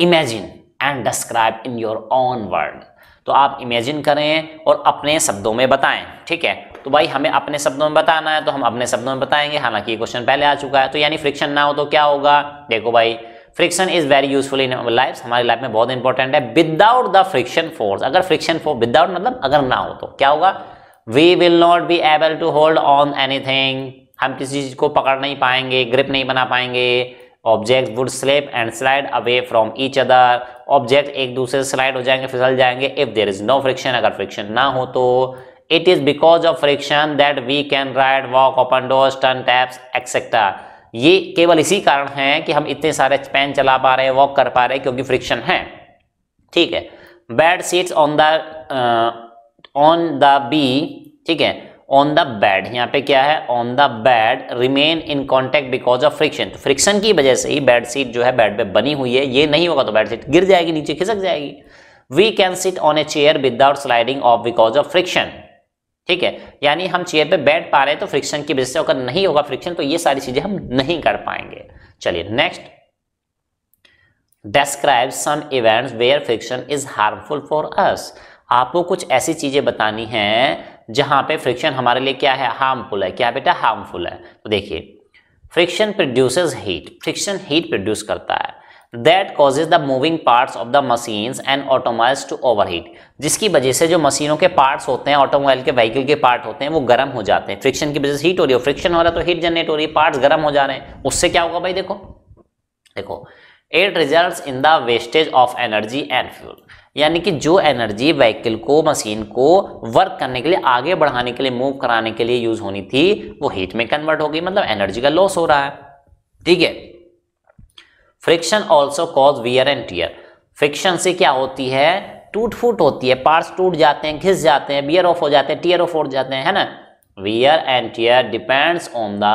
imagine and describe in your own word तो आप इमेजिन करें और अपने शब्दों में बताएं ठीक है तो भाई हमें अपने शब्दों में बताना है तो हम अपने शब्दों में बताएंगे हालांकि ये क्वेश्चन पहले आ चुका है तो यानी फ्रिक्शन ना हो तो क्या होगा देखो भाई friction is very useful in life हमारी लाइफ में बहुत इंपॉर्टेंट है विदाउट द फ्रिक्शन फोर्स अगर फ्रिक्शन फोर्स विदाउट मतलब अगर ना हो तो क्या होगा we will not be able to hold on anything हम किसी चीज को पकड़ नहीं पाएंगे ग्रिप नहीं बना पाएंगे object would slip and slide away from each other object एक दूसरे से स्लाइड हो जाएंगे फिसल जाएंगे if there is no friction अगर फ्रिक्शन ना हो तो it is because of friction that we can ride walk open doors, turn taps etcetera ये केवल इसी कारण है कि हम इतने सारे पेन चला पा रहे हैं वॉक कर पा रहे हैं क्योंकि फ्रिक्शन है ठीक है bed sheets on the on the bed ठीक है ऑन द बेड यहाँ पे क्या है on the bed remain in contact because of friction तो फ्रिक्शन की वजह से ही बेड सीट जो है बेड पे बनी हुई है ये नहीं होगा तो बेड सीट गिर जाएगी नीचे खिसक जाएगी we can sit on a chair without sliding off because of friction ठीक है यानी हम चेयर पे बैठ पा रहे हैं तो फ्रिक्शन की वजह से अगर नहीं होगा फ्रिक्शन तो ये सारी चीजें हम नहीं कर पाएंगे चलिए next describe some events where friction is harmful for us आपको कुछ ऐसी चीजें बतानी हैं जहां पे फ्रिक्शन हमारे लिए क्या है हार्मफुल है क्या बेटा हार्मफुल है तो देखिए friction produces heat friction heat produce करता है that causes the moving parts of the machines and automobiles to overheat जिसकी वजह से जो मशीनों के पार्ट्स होते हैं ऑटोमोबाइल के व्हीकल के पार्ट होते हैं वो गर्म हो जाते हैं फ्रिक्शन की वजह से हीट हो रही हो फ्रिक्शन हो रहा है तो हीट जनरेट हो रही है पार्ट्स गर्म हो जा रहे हैं उससे क्या होगा भाई देखो देखो it result in the wastage of energy and fuel यानी कि जो एनर्जी व्हीकल को मशीन को वर्क करने के लिए आगे बढ़ाने के लिए मूव कराने के लिए यूज होनी थी वो हीट में कन्वर्ट हो गई मतलब एनर्जी का लॉस हो रहा है ठीक है friction also cause wear and tear friction से क्या होती है टूट फूट होती है पार्ट्स टूट जाते हैं घिस जाते हैं बियर ऑफ हो जाते हैं टीयर ऑफ हो जाते हैं है ना wear and tear depends on the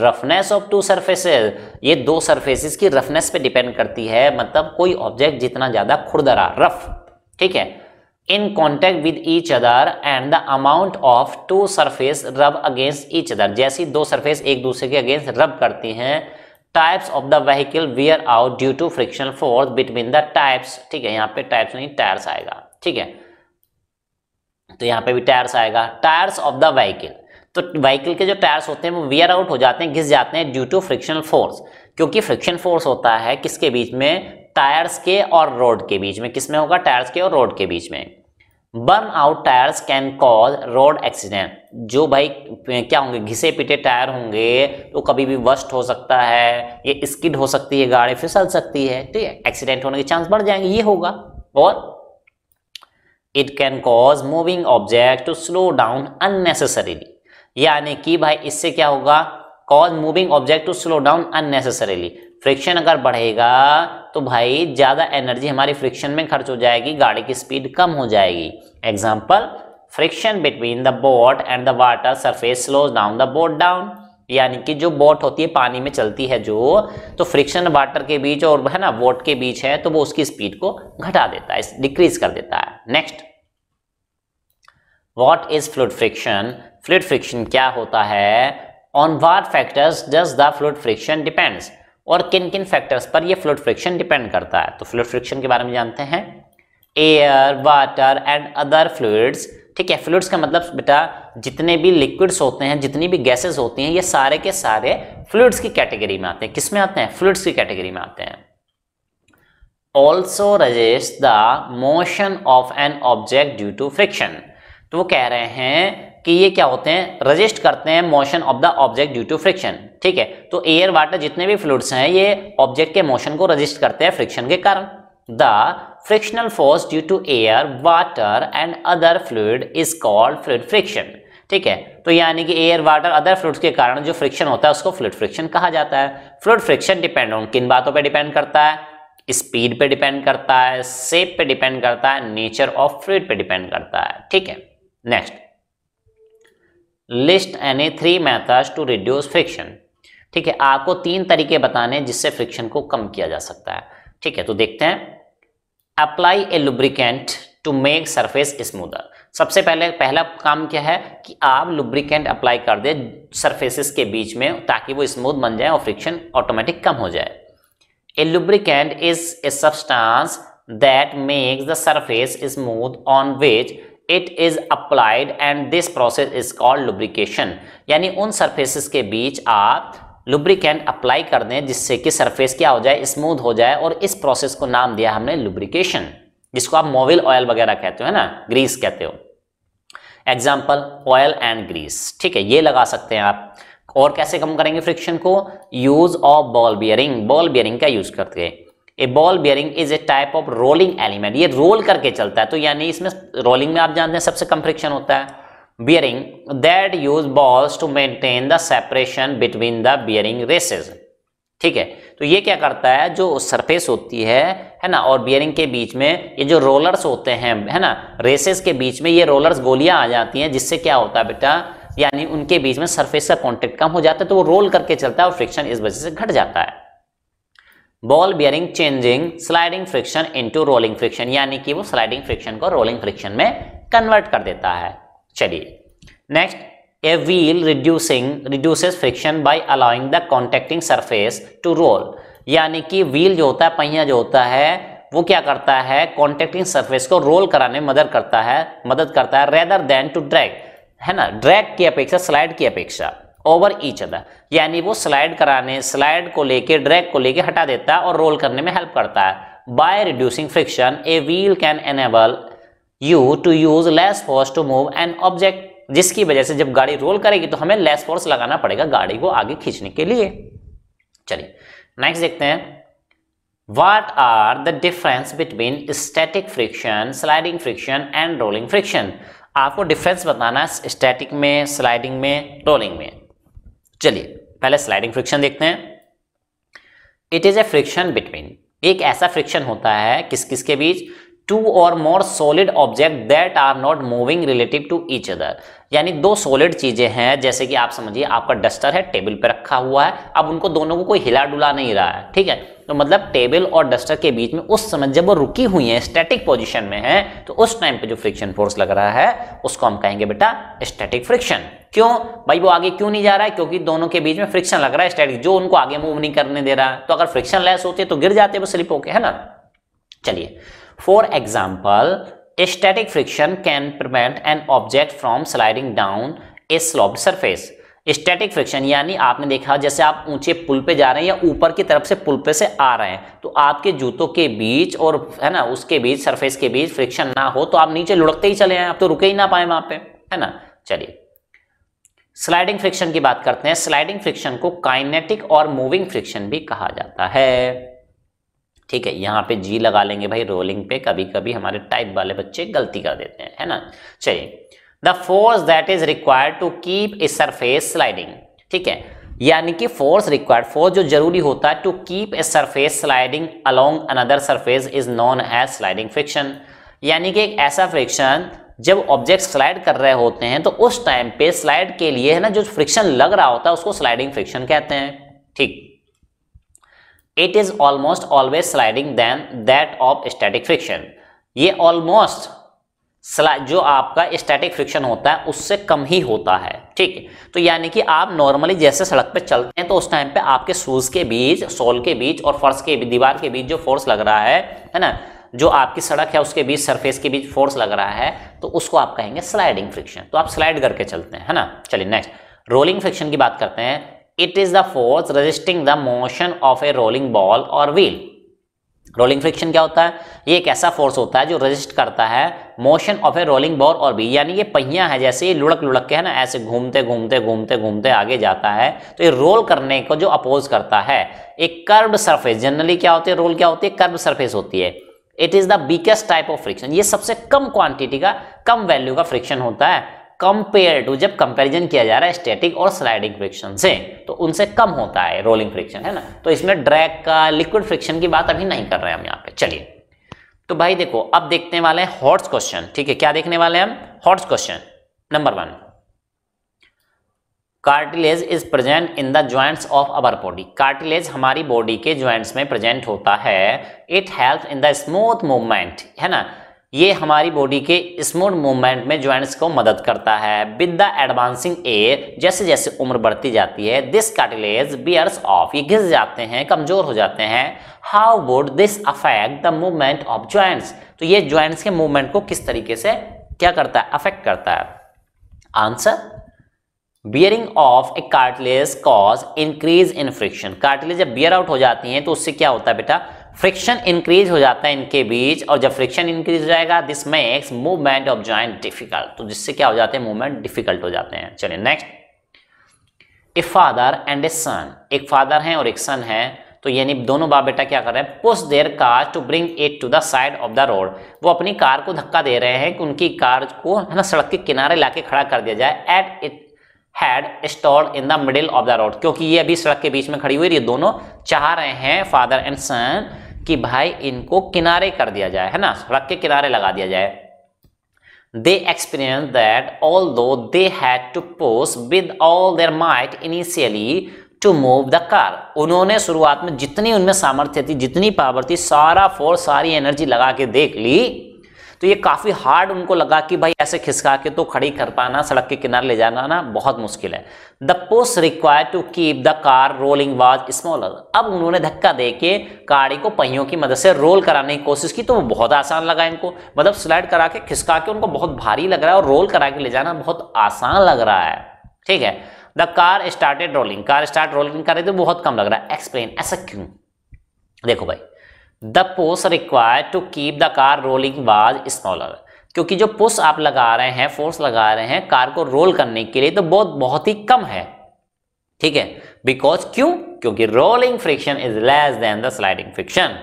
roughness of two surfaces ये दो सर्फेसिस की रफनेस पे डिपेंड करती है मतलब कोई ऑब्जेक्ट जितना ज्यादा खुरदरा रफ ठीक है in contact with each other and the amount of two surface rub against each other जैसी दो सरफेस एक दूसरे के अगेंस्ट रब करती हैं tyres of the vehicle wear out due to friction force between the tyres ठीक है यहाँ पे टाइप्स नहीं टायर्स आएगा ठीक है तो यहाँ पे भी टायर्स आएगा टायर्स ऑफ द वहीकल तो वहीकल के जो टायर्स होते हैं वो वियर आउट हो जाते हैं घिस जाते हैं ड्यू टू फ्रिक्शनल फोर्स क्योंकि फ्रिक्शन फोर्स होता है किसके बीच में टायर्स के और रोड के बीच में किसमें होगा टायर्स के और रोड के बीच में burn out tyres can cause road accident जो भाई क्या होंगे घिसे पिटे टायर होंगे तो कभी भी वस्ट हो सकता है ये स्किड हो सकती है गाड़ी फिसल सकती है है तो एक्सीडेंट होने के चांस बढ़ जाएंगे ये होगा और it can cause moving object to slow down unnecessarily यानी कि भाई इससे क्या होगा cause moving object to slow down unnecessarily friction अगर बढ़ेगा तो भाई ज़्यादा एनर्जी हमारी फ्रिक्शन में खर्च हो जाएगी गाड़ी की स्पीड कम हो जाएगी example friction between the boat and the water surface slows down the boat down यानी कि जो बोट होती है पानी में चलती है जो तो फ्रिक्शन वाटर के बीच और है ना बोट के बीच है तो वो उसकी स्पीड को घटा देता है डिक्रीज कर देता है next what is fluid friction fluid friction क्या होता है on what factors does the fluid friction depends और किन किन फैक्टर्स पर ये फ्लूड फ्रिक्शन डिपेंड करता है तो फ्लूड फ्रिक्शन के बारे में जानते हैं air water and other fluids ठीक है फ्लूड्स का मतलब बेटा जितने भी लिक्विड्स होते हैं जितनी भी गैसेस होती हैं ये सारे के सारे फ्लूड्स की कैटेगरी में आते हैं किस में आते हैं फ्लूड्स की कैटेगरी में आते हैं also resist the motion of an object due to friction तो वो कह रहे हैं कि ये क्या होते हैं रजिस्ट करते हैं motion of the object due to friction ठीक है तो एयर वाटर जितने भी फ्लूड्स हैं ये ऑब्जेक्ट के मोशन को रजिस्ट करते हैं फ्रिक्शन के कारण the frictional force due to air water and other fluid is called fluid friction ठीक है तो यानी कि एयर वाटर अदर फ्लूड के कारण जो फ्रिक्शन होता है उसको फ्लूड फ्रिक्शन कहा जाता है फ्लूड फ्रिक्शन डिपेंड ऑन किन बातों पर डिपेंड करता है स्पीड पे डिपेंड करता है सेप पे डिपेंड करता है नेचर ऑफ फ्लूड पे डिपेंड करता है ठीक है next list any three methods to reduce friction ठीक है आपको तीन तरीके बताने जिससे फ्रिक्शन को कम किया जा सकता है ठीक है तो देखते हैं apply a lubricant to make surface smoother सबसे पहले पहला काम क्या है कि आप लुब्रिकेंट अप्लाई कर दे सरफेसेस के बीच में ताकि वो स्मूथ बन जाए और फ्रिक्शन ऑटोमेटिक कम हो जाए a lubricant is a substance that makes the surface smooth on which it is applied and this process is called lubrication यानी उन सर्फेसिस के बीच आप लुब्रिकेंट अप्लाई कर दें जिससे कि सरफेस क्या हो जाए स्मूथ हो जाए और इस प्रोसेस को नाम दिया हमने लुब्रिकेशन जिसको आप मोविल ऑयल वगैरह कहते हो है ना ग्रीस कहते हो एग्जाम्पल ऑयल एंड ग्रीस ठीक है ये लगा सकते हैं आप और कैसे कम करेंगे फ्रिक्शन को use of ball bearing ball bearing का यूज करते हैं a ball bearing is a type of rolling element ये रोल करके चलता है तो यानी इसमें रोलिंग में आप जानते हैं सबसे कम फ्रिक्शन होता है bearing that use balls to maintain the separation between the bearing races ठीक है तो ये क्या करता है जो सरफेस होती है है ना और बियरिंग के बीच में ये जो रोलर्स होते हैं है ना रेसेस के बीच में ये रोलर्स गोलियां आ जाती हैं जिससे क्या होता है बेटा यानी उनके बीच में सरफेस का कांटेक्ट कम हो जाता है तो वो रोल करके चलता है और फ्रिक्शन इस वजह से घट जाता है ball bearing changing sliding friction into rolling friction यानी कि वो स्लाइडिंग फ्रिक्शन को रोलिंग फ्रिक्शन में कन्वर्ट कर देता है चलिए next a wheel reducing reduces friction by allowing the contacting surface to roll यानी कि व्हील जो होता है पहिया जो होता है वो क्या करता है कॉन्टेक्टिंग सरफेस को रोल कराने में मदद करता है मदद करता है रेदर देन टू ड्रैग है ना ड्रैग की अपेक्षा स्लाइड की अपेक्षा ओवर ईच अदर यानी वो स्लाइड कराने स्लाइड को लेके ड्रैग को लेके हटा देता है और रोल करने में हेल्प करता है by reducing friction a wheel can enable you to use less force to move an object जिसकी वजह से जब गाड़ी रोल करेगी तो हमें लेस फोर्स लगाना पड़ेगा गाड़ी को आगे खींचने के लिए चलिए नेक्स्ट देखते हैं what are the difference between static friction sliding friction and rolling friction आपको डिफरेंस बताना है स्टैटिक में स्लाइडिंग में रोलिंग में चलिए पहले स्लाइडिंग फ्रिक्शन देखते हैं it is a friction between एक ऐसा फ्रिक्शन होता है किस किस के बीच two or more solid object that are not moving relative to each other यानी दो सॉलिड चीजें हैं जैसे कि आप समझिए आपका डस्टर है टेबल पर रखा हुआ है अब उनको दोनों को कोई हिला डुला नहीं रहा है ठीक है तो मतलब टेबल और डस्टर के बीच में उस समय जब वो रुकी हुई है स्टैटिक पोजिशन में है तो उस टाइम पे जो फ्रिक्शन फोर्स लग रहा है उसको हम कहेंगे बेटा स्टैटिक फ्रिक्शन क्यों भाई वो आगे क्यों नहीं जा रहा है क्योंकि दोनों के बीच में फ्रिक्शन लग रहा है स्टैटिक जो उनको आगे मूव नहीं करने दे रहा है तो अगर फ्रिक्शन लेस होते तो गिर जाते वो स्लिप होके है ना चलिए for example static friction can prevent an object from sliding down a sloped surface static friction यानी आपने देखा जैसे आप ऊंचे पुल पे जा रहे हैं या ऊपर की तरफ से पुल पे से आ रहे हैं तो आपके जूतों के बीच और है ना उसके बीच सरफेस के बीच फ्रिक्शन ना हो तो आप नीचे लुढ़कते ही चले आए आप तो रुके ही ना पाए वहां पे है ना चलिए स्लाइडिंग फ्रिक्शन की बात करते हैं स्लाइडिंग फ्रिक्शन को काइनेटिक और मूविंग फ्रिक्शन भी कहा जाता है ठीक है यहाँ पे जी लगा लेंगे भाई रोलिंग पे कभी कभी हमारे टाइप वाले बच्चे गलती कर देते हैं है ना चलिए the force that is required to keep a surface sliding ठीक है यानी कि फोर्स रिक्वायर्ड फोर्स जो जरूरी होता है to keep a surface sliding along another surface is known as sliding friction यानी कि एक ऐसा फ्रिक्शन जब ऑब्जेक्ट स्लाइड कर रहे होते हैं तो उस टाइम पे स्लाइड के लिए है ना जो फ्रिक्शन लग रहा होता है उसको स्लाइडिंग फ्रिक्शन कहते हैं ठीक it is almost always sliding than that of static friction ये ऑलमोस्ट जो आपका स्टैटिक फ्रिक्शन होता है उससे कम ही होता है ठीक तो यानी कि आप नॉर्मली जैसे सड़क पर चलते हैं तो उस टाइम पे आपके शूज के बीच सोल के बीच और फर्श के दीवार के बीच जो फोर्स लग रहा है है ना जो आपकी सड़क है उसके बीच सरफेस के बीच फोर्स लग रहा है तो उसको आप कहेंगे स्लाइडिंग फ्रिक्शन तो आप स्लाइड करके चलते हैं है ना चलिए नेक्स्ट रोलिंग फ्रिक्शन की बात करते हैं it is the force resisting the motion of a rolling ball or wheel rolling friction क्या होता है ये एक ऐसा फोर्स होता है जो रजिस्ट करता है motion of a rolling ball और भी यानी ये पहिया है जैसे ये लुढ़क लुढ़क के है ना ऐसे घूमते घूमते घूमते घूमते आगे जाता है तो ये रोल करने को जो अपोज करता है एक कर्ब सरफेस जनरली क्या होती है रोल क्या होती है कर्ब सरफेस होती है it is the biggest type of friction ये सबसे कम क्वांटिटी का कम वैल्यू का फ्रिक्शन होता है कंपेयर टू जब कंपैरिजन किया जा रहा है स्टैटिक और स्लाइडिंग फ्रिक्शन से तो उनसे कम होता है रोलिंग फ्रिक्शन है ना तो इसमें ड्रैग का लिक्विड फ्रिक्शन की बात अभी नहीं कर रहे हैं हम यहाँ पे चलिए तो भाई देखो अब देखने वाले हैं हॉट्स क्वेश्चन ठीक है क्या देखने वाले हैं हम HOTS question number one cartilage is present in the joints of our body cartilage हमारी बॉडी के ज्वाइंट्स में प्रेजेंट होता है it help in the smooth movement है ना ये हमारी बॉडी के स्मूथ मूवमेंट में ज्वाइंट्स को मदद करता है विद द एडवांसिंग एज जैसे जैसे उम्र बढ़ती जाती है दिस कार्टिलेज बियर्स ऑफ ये घिस जाते हैं कमजोर हो जाते हैं how would this affect the movement of joints तो ये ज्वाइंट्स के मूवमेंट को किस तरीके से क्या करता है अफेक्ट करता है answer wearing of a cartilage cause increase in friction cartilage जब बियर आउट हो जाती है तो उससे क्या होता है बेटा फ्रिक्शन इंक्रीज हो जाता है इनके बीच और जब फ्रिक्शन इंक्रीज हो जाएगा this makes movement of joint difficult तो जिससे क्या हो जाते हैं मूवमेंट डिफिकल्ट हो जाते हैं चलिए next a father and a son एक फादर है और एक सन है तो यानी दोनों बाप बेटा क्या कर रहे हैं push their car to bring it to the side of the road वो अपनी कार को धक्का दे रहे हैं कि उनकी कार को है ना सड़क के किनारे लाके खड़ा कर दिया जाए as it had stall in the middle of the road क्योंकि ये अभी सड़क के बीच में खड़ी हुई ये दोनों चाह रहे हैं फादर एंड सन कि भाई इनको किनारे कर दिया जाए है ना सड़क के किनारे लगा दिया जाए दे experience that all although they had to with all their might initially to move the car उन्होंने शुरुआत में जितनी उनमें सामर्थ्य थी जितनी पावर थी सारा फोर्स सारी एनर्जी लगा के देख ली तो ये काफ़ी हार्ड उनको लगा कि भाई ऐसे खिसका के तो खड़ी कर पाना सड़क के किनारे ले जाना ना बहुत मुश्किल है द पोस्ट required to keep the car rolling was smaller अब उन्होंने धक्का दे के गाड़ी को पहियों की मदद से रोल कराने की कोशिश की तो वो बहुत आसान लगा इनको मतलब स्लाइड करा के खिसका के उनको बहुत भारी लग रहा है और रोल करा के ले जाना बहुत आसान लग रहा है ठीक है the car started rolling car start rolling कर रहे थे बहुत कम लग रहा है एक्सप्लेन ऐसा क्यों देखो भाई द पोस्ट required to keep the car rolling was smaller क्योंकि जो पुश आप लगा रहे हैं फोर्स लगा रहे हैं कार को रोल करने के लिए तो बहुत बहुत ही कम है ठीक है बिकॉज क्यों क्योंकि rolling friction is less than the sliding friction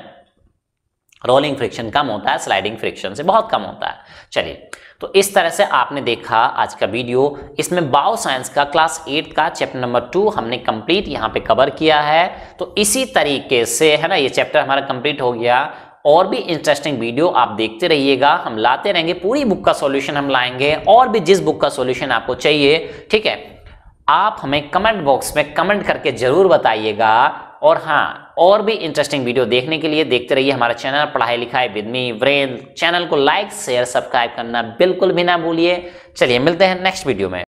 rolling friction कम होता है स्लाइडिंग फ्रिक्शन से बहुत कम होता है चलिए तो इस तरह से आपने देखा आज का वीडियो इसमें बायो साइंस का क्लास एट का चैप्टर नंबर टू हमने कंप्लीट यहाँ पे कवर किया है तो इसी तरीके से है ना ये चैप्टर हमारा कंप्लीट हो गया और भी इंटरेस्टिंग वीडियो आप देखते रहिएगा हम लाते रहेंगे पूरी बुक का सॉल्यूशन हम लाएंगे और भी जिस बुक का सॉल्यूशन आपको चाहिए ठीक है आप हमें कमेंट बॉक्स में कमेंट करके जरूर बताइएगा और हाँ और भी इंटरेस्टिंग वीडियो देखने के लिए देखते रहिए हमारा channel Padhai Likhai with me व्रेन चैनल को लाइक शेयर सब्सक्राइब करना बिल्कुल भी ना भूलिए चलिए मिलते हैं नेक्स्ट वीडियो में